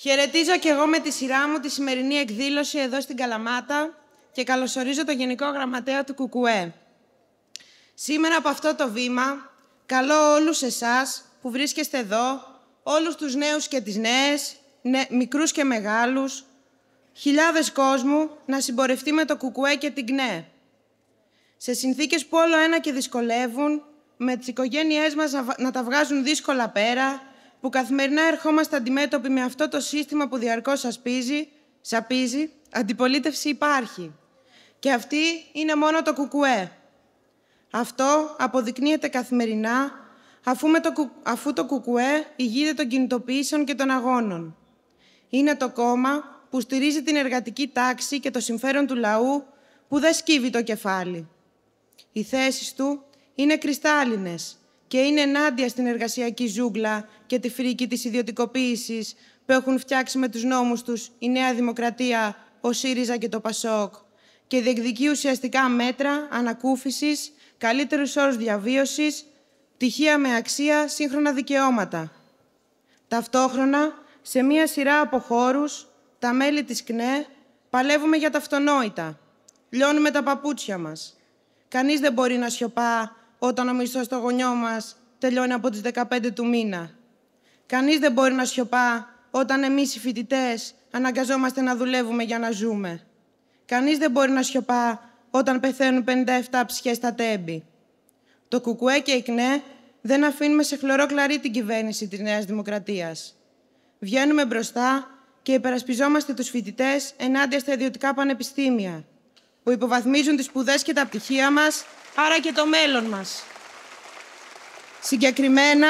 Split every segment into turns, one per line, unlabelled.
Χαιρετίζω και εγώ με τη σειρά μου τη σημερινή εκδήλωση εδώ στην Καλαμάτα και καλωσορίζω το Γενικό Γραμματέα του ΚΚΕ. Σήμερα από αυτό το βήμα, καλώ όλους εσάς που βρίσκεστε εδώ, όλους τους νέους και τις νέες, μικρούς και μεγάλους, χιλιάδες κόσμου να συμπορευτεί με το ΚΚΕ και την ΚΝΕ. Σε συνθήκες που όλο ένα και δυσκολεύουν, με τις οικογένειές μας να τα βγάζουν δύσκολα πέρα, που καθημερινά ερχόμαστε αντιμέτωποι με αυτό το σύστημα που διαρκώς ασπίζει, σαπίζει, αντιπολίτευση υπάρχει. Και αυτή είναι μόνο το κουκουέ. Αυτό αποδεικνύεται καθημερινά αφού, με το, κου... αφού το κουκουέ ηγείται των κινητοποιήσεων και των αγώνων. Είναι το κόμμα που στηρίζει την εργατική τάξη και το συμφέρον του λαού που δεν σκύβει το κεφάλι. Οι θέσεις του είναι κρυστάλλινες και είναι ενάντια στην εργασιακή ζούγκλα και τη φρίκη της ιδιωτικοποίησης που έχουν φτιάξει με τους νόμους τους η Νέα Δημοκρατία, ο ΣΥΡΙΖΑ και το ΠΑΣΟΚ και διεκδικεί ουσιαστικά μέτρα ανακούφισης, καλύτερους όρους διαβίωσης, πτυχία με αξία, σύγχρονα δικαιώματα. Ταυτόχρονα, σε μία σειρά από χώρους, τα μέλη της ΚΝΕ παλεύουμε για τα αυτονόητα. Λιώνουμε τα παπούτσια μας. Κανείς δεν μπορεί να σιωπά όταν ο μισθός στο γονιό μας τελειώνει από τις 15 του μήνα. Κανείς δεν μπορεί να σιωπά όταν εμείς οι φοιτητές αναγκαζόμαστε να δουλεύουμε για να ζούμε. Κανείς δεν μπορεί να σιωπά όταν πεθαίνουν 57 ψυχές στα τέμπη. Το κουκουέ και η ΚΝΕ δεν αφήνουμε σε χλωρό κλαρί την κυβέρνηση της Νέας Δημοκρατίας. Βγαίνουμε μπροστά και υπερασπιζόμαστε τους φοιτητές ενάντια στα ιδιωτικά πανεπιστήμια που υποβαθμίζουν τις σπουδές και τα πτυχία μας, άρα και το μέλλον μας. Συγκεκριμένα,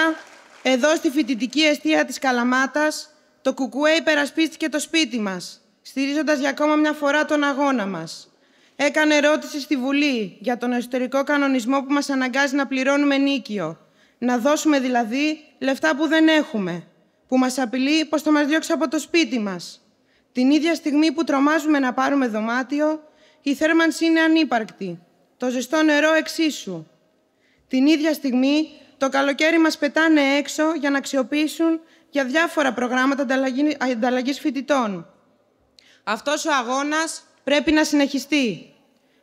εδώ στη φοιτητική αιστεία της Καλαμάτας, το Κουκουέ υπερασπίστηκε το σπίτι μας, στηρίζοντας για ακόμα μια φορά τον αγώνα μας. Έκανε ερώτηση στη Βουλή για τον εσωτερικό κανονισμό που μας αναγκάζει να πληρώνουμε νίκιο. Να δώσουμε δηλαδή λεφτά που δεν έχουμε, που μας απειλεί πως θα μας διώξει από το σπίτι μας. Την ίδια στιγμή που τρομάζουμε να πάρουμε δωμάτιο, η θέρμανση είναι ανύπαρκτη. Το ζεστό νερό εξίσου. Την ίδια στιγμή, το καλοκαίρι μας πετάνε έξω για να αξιοποιήσουν για διάφορα προγράμματα ανταλλαγής φοιτητών. Αυτός ο αγώνας πρέπει να συνεχιστεί.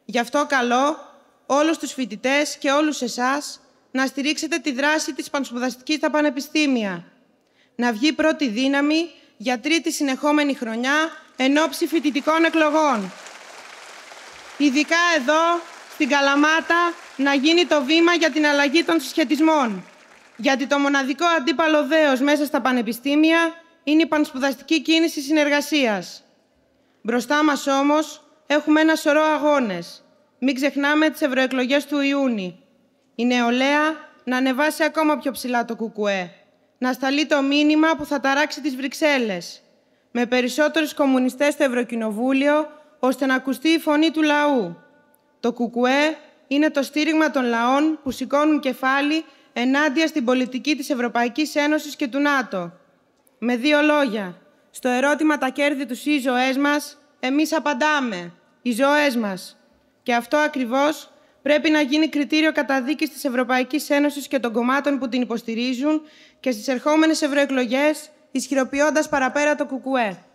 Γι' αυτό καλό όλους τους φοιτητές και όλους εσάς να στηρίξετε τη δράση της πανσπουδαστικής στα πανεπιστήμια. Να βγει πρώτη δύναμη για τρίτη συνεχόμενη χρονιά εν ώψη φοιτητικών εκλογών ειδικά εδώ, στην Καλαμάτα, να γίνει το βήμα για την αλλαγή των συσχετισμών. Γιατί το μοναδικό αντίπαλο δέος μέσα στα πανεπιστήμια είναι η πανσπουδαστική κίνηση συνεργασίας. Μπροστά μας όμως έχουμε ένα σωρό αγώνες. Μην ξεχνάμε τις ευρωεκλογές του Ιούνιου. Η νεολαία να ανεβάσει ακόμα πιο ψηλά το κουκουέ. Να σταλεί το μήνυμα που θα ταράξει τις Βρυξέλλες. Με περισσότερους κομμουνιστές στο Ευρωκοινοβούλιο ώστε να ακουστεί η φωνή του λαού. Το κουκούέ είναι το στήριγμα των λαών που σηκώνουν κεφάλι ενάντια στην πολιτική της Ευρωπαϊκής Ένωσης και του ΝΑΤΟ. Με δύο λόγια, στο ερώτημα τα κέρδη τους ή οι μας, εμείς απαντάμε, οι ζωές μας. Και αυτό ακριβώς πρέπει να γίνει κριτήριο καταδίκης της Ευρωπαϊκής Ένωσης και των κομμάτων που την υποστηρίζουν και στις ερχόμενες ευρωεκλογές, ισχυροποιώντας παραπέρα το κουκουέ.